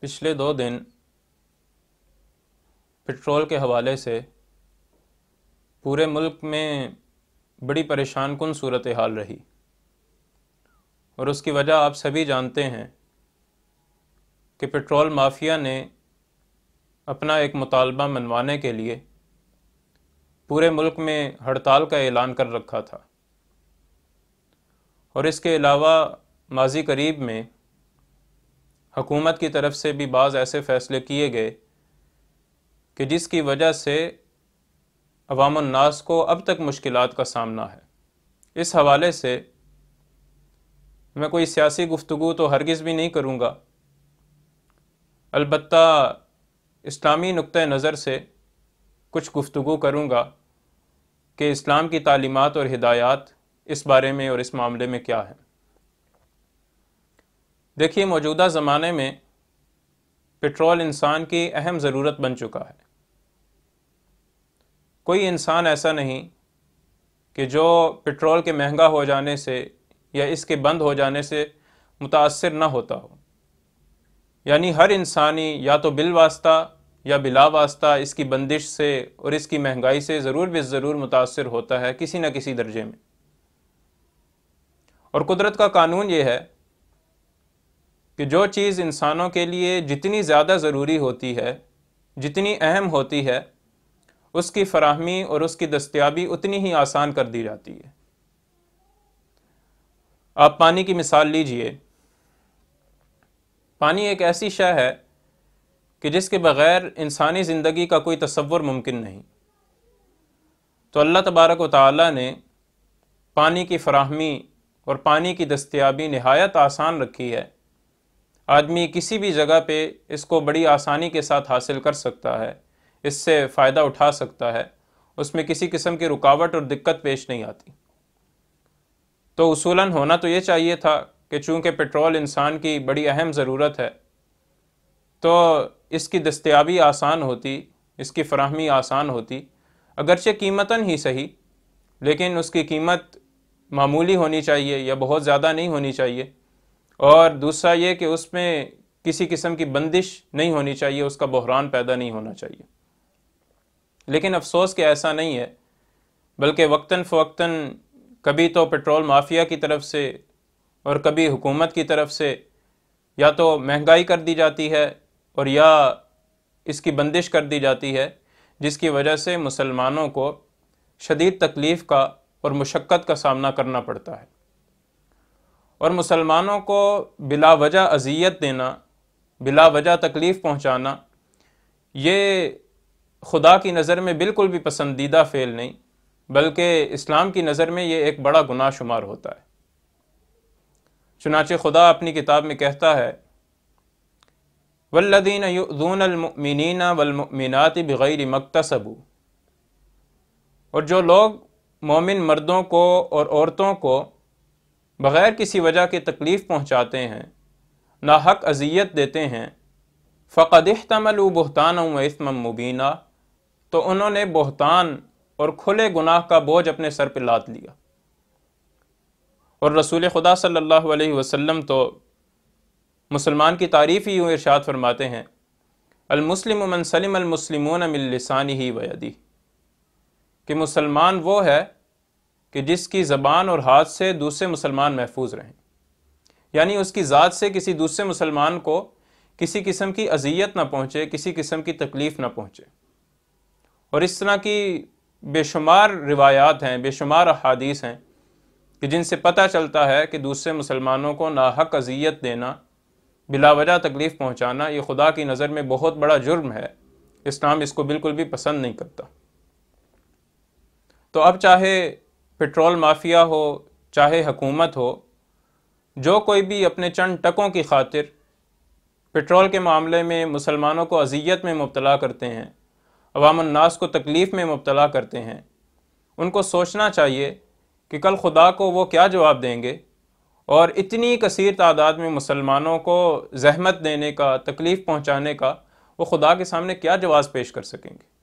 पिछले दो दिन पेट्रोल के हवाले से पूरे मुल्क में बड़ी परेशान कन सूरत हाल रही और उसकी वजह आप सभी जानते हैं कि पेट्रोल माफिया ने अपना एक मुतालबा मनवाने के लिए पूरे मुल्क में हड़ताल का ऐलान कर रखा था और इसके अलावा माजी करीब में हुकूमत की तरफ से भी बाज़ ऐसे फ़ैसले किए गए कि जिसकी वजह से अवामनास को अब तक मुश्किल का सामना है इस हवाले से मैं कोई सियासी गुफ्तु तो हरगिज़ भी नहीं करूँगा अलबत् इस्लामी नुक़ नज़र से कुछ गुफ्तु करूँगा कि इस्लाम की तालीमत और हदायात इस बारे में और इस मामले में क्या है देखिए मौजूदा ज़माने में पेट्रोल इंसान की अहम ज़रूरत बन चुका है कोई इंसान ऐसा नहीं कि जो पेट्रोल के महंगा हो जाने से या इसके बंद हो जाने से मुतासर ना होता हो यानी हर इंसानी या तो बिल वास्ता या बिला वास्ता इसकी बंदिश से और इसकी महंगाई से ज़रूर बे ज़रूर मुतासर होता है किसी न किसी दर्जे में और कुदरत का कानून ये है कि जो चीज़ इंसानों के लिए जितनी ज़्यादा ज़रूरी होती है जितनी अहम होती है उसकी फराहमी और उसकी दस्तियाबी उतनी ही आसान कर दी जाती है आप पानी की मिसाल लीजिए पानी एक ऐसी शह है कि जिसके बग़ैर इंसानी ज़िंदगी का कोई तस्वुर मुमकिन नहीं तो अल्लाह तबारक वाली ने पानी की फराहमी और पानी की दस्तियाबी नहायत आसान रखी है आदमी किसी भी जगह पे इसको बड़ी आसानी के साथ हासिल कर सकता है इससे फ़ायदा उठा सकता है उसमें किसी किस्म की रुकावट और दिक्कत पेश नहीं आती तो उसूलन होना तो ये चाहिए था कि चूँकि पेट्रोल इंसान की बड़ी अहम ज़रूरत है तो इसकी दस्तियाबी आसान होती इसकी फ्राहमी आसान होती अगरचे कीमतन ही सही लेकिन उसकी कीमत मामूली होनी चाहिए या बहुत ज़्यादा नहीं होनी चाहिए और दूसरा ये कि उसमें किसी किस्म की बंदिश नहीं होनी चाहिए उसका बहरान पैदा नहीं होना चाहिए लेकिन अफसोस कि ऐसा नहीं है बल्कि वक्ता फ़वक्ता कभी तो पेट्रोल माफिया की तरफ से और कभी हुकूमत की तरफ से या तो महंगाई कर दी जाती है और या इसकी बंदिश कर दी जाती है जिसकी वजह से मुसलमानों को शदीद तकलीफ़ का और मशक्क़त का सामना करना पड़ता है और मुसलमानों को बिला वजह अजियत देना बिला वजह तकलीफ़ पहुँचाना ये खुदा की नज़र में बिल्कुल भी पसंदीदा फ़ेल नहीं बल्कि इस्लाम की नज़र में ये एक बड़ा गुनाह शुमार होता है चुनाच खुदा अपनी किताब में कहता है वल्लदीन यूदूनमिन वलमिनत बग़ैर मकतसबू और जो लोग मोमिन मर्दों को और औरतों को बग़ैर किसी वजह के तकलीफ़ पहुँचाते हैं ना हक अजियत देते हैं फ़कद तमल बहतान इसम मुबीना तो उन्होंने बहतान और खुले गुनाह का बोझ अपने सर पर लाद लिया और रसूल खुदा सल्लल्लाहु अलैहि वसल्लम तो मुसलमान की तारीफ़ ही यूँ इरशाद फरमाते हैं अलमुस्लिम मनसलिम अलमुसलिमोन मिलसानी ही वी कि मुसलमान वो है कि जिसकी ज़बान और हाथ से दूसरे मुसलमान महफूज रहें यानी उसकी ज़ात से किसी दूसरे मुसलमान को किसी किस्म की अजियत ना पहुँचे किसी किस्म की तकलीफ़ ना पहुँचे और इस तरह की बेशुमार रिवायात हैं बेशुमार अहादीस हैं कि जिनसे पता चलता है कि दूसरे मुसलमानों को नाहक अजियत देना बिलावजा तकलीफ़ पहुँचाना ये खुदा की नज़र में बहुत बड़ा जुर्म है इस्लाम इसको बिल्कुल भी पसंद नहीं करता तो अब चाहे पेट्रोल माफिया हो चाहे हकूमत हो जो कोई भी अपने चंद टकों की खातिर पेट्रोल के मामले में मुसलमानों को अजियत में मुबतला करते हैं अवामनास को तकलीफ़ में मुबतला करते हैं उनको सोचना चाहिए कि कल खुदा को वो क्या जवाब देंगे और इतनी कसर तादाद में मुसलमानों को जहमत देने का तकलीफ़ पहुँचाने का वो खुदा के सामने क्या जवाब पेश कर सकेंगे